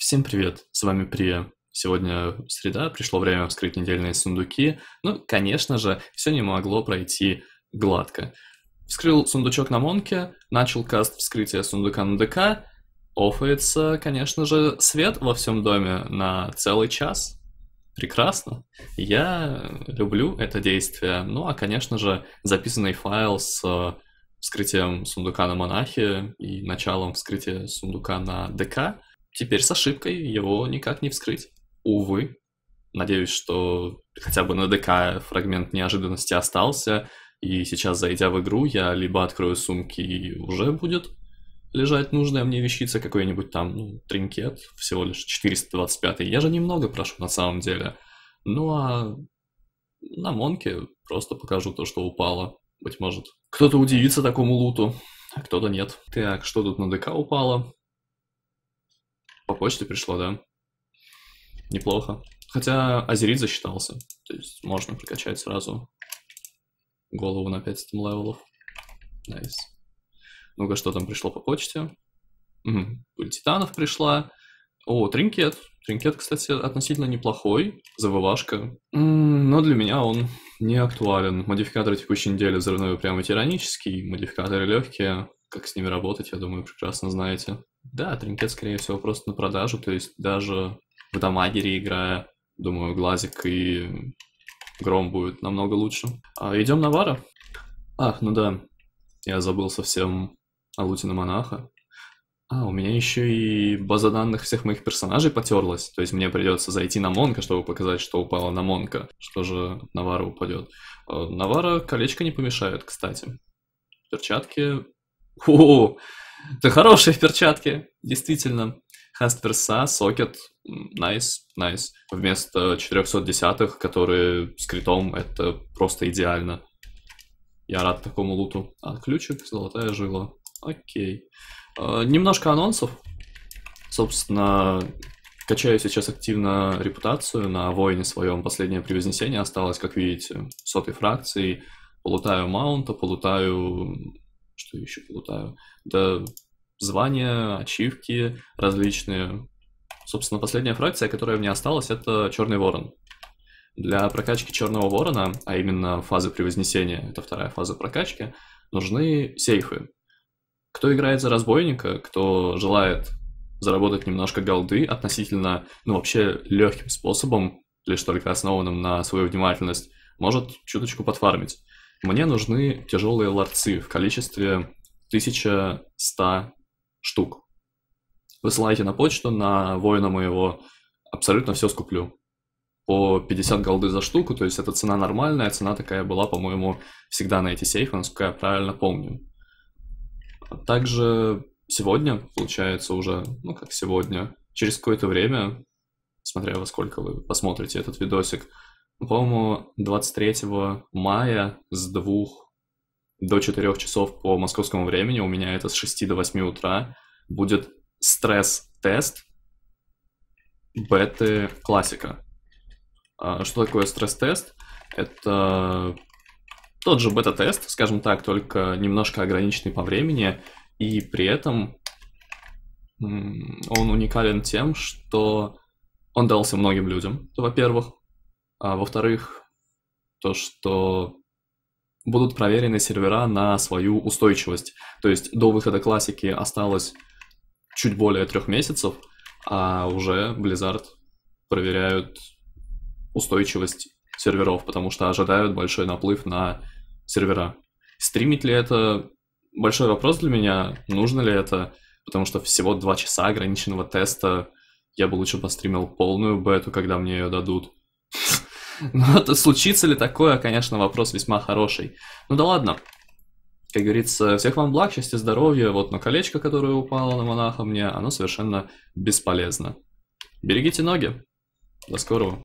Всем привет, с вами Прия. Сегодня среда, пришло время вскрыть недельные сундуки. Ну, конечно же, все не могло пройти гладко. Вскрыл сундучок на Монке, начал каст вскрытия сундука на ДК. Офается, конечно же, свет во всем доме на целый час. Прекрасно. Я люблю это действие. Ну, а, конечно же, записанный файл с э, вскрытием сундука на Монахе и началом вскрытия сундука на ДК – Теперь с ошибкой его никак не вскрыть. Увы. Надеюсь, что хотя бы на ДК фрагмент неожиданности остался, и сейчас, зайдя в игру, я либо открою сумки и уже будет лежать нужная мне вещица, какой-нибудь там, ну, тринкет, всего лишь 425. Я же немного прошу на самом деле. Ну а на Монке просто покажу то, что упало, быть может. Кто-то удивится такому луту, а кто-то нет. Так, что тут на ДК упало? почте пришло, да. Неплохо. Хотя Азерит засчитался. То есть можно прокачать сразу голову на 5 стим левелов. Найс. Ну-ка, что там пришло по почте? Угу. Пыль титанов пришла. О, тринкет. Тринкет, кстати, относительно неплохой. Завывашка. Но для меня он не актуален. Модификаторы текущей недели взрывной прямо тиранический. Модификаторы легкие. Как с ними работать, я думаю, прекрасно знаете. Да, тринкет, скорее всего, просто на продажу. То есть даже в дамагере играя, думаю, глазик и гром будет намного лучше. А, идем на вара. Ах, ну да, я забыл совсем о луте на монаха. А, у меня еще и база данных всех моих персонажей потерлась. То есть мне придется зайти на Монка, чтобы показать, что упало на Монка. Что же Навара упадет. А, Навара колечко не помешает, кстати. Перчатки... О, -о, -о! Это хорошие перчатки, действительно. Хастверса, сокет, найс, найс. Вместо 410-х, которые с критом, это просто идеально. Я рад такому луту. А, ключик, золотая жила. Окей. Э, немножко анонсов. Собственно, качаю сейчас активно репутацию на воине своем. Последнее превознесение осталось, как видите, сотой фракции. Полутаю маунта, полутаю что еще плутаю. да звания, ачивки различные. Собственно, последняя фракция, которая мне осталась, это Черный Ворон. Для прокачки Черного Ворона, а именно фазы превознесения, это вторая фаза прокачки, нужны сейфы. Кто играет за разбойника, кто желает заработать немножко голды относительно, ну вообще легким способом, лишь только основанным на свою внимательность, может чуточку подфармить. Мне нужны тяжелые ларцы в количестве 1100 штук. Высылайте на почту, на воина моего абсолютно все скуплю. По 50 голды за штуку, то есть это цена нормальная, цена такая была, по-моему, всегда на эти сейфы, насколько я правильно помню. Также сегодня, получается, уже, ну как сегодня, через какое-то время, смотря во сколько вы посмотрите этот видосик, по-моему, 23 мая с двух до 4 часов по московскому времени, у меня это с 6 до 8 утра, будет стресс-тест беты классика. А, что такое стресс-тест? Это тот же бета-тест, скажем так, только немножко ограниченный по времени, и при этом он уникален тем, что он дался многим людям, во-первых, а, во-вторых, то, что будут проверены сервера на свою устойчивость. То есть до выхода классики осталось чуть более трех месяцев, а уже Blizzard проверяют устойчивость серверов, потому что ожидают большой наплыв на сервера. Стримить ли это? Большой вопрос для меня, нужно ли это, потому что всего два часа ограниченного теста я бы лучше постримил полную бету, когда мне ее дадут. Но то, случится ли такое, конечно, вопрос весьма хороший. Ну да ладно. Как говорится, всех вам благ, счастья, здоровья. Вот, но колечко, которое упало на монаха мне, оно совершенно бесполезно. Берегите ноги. До скорого.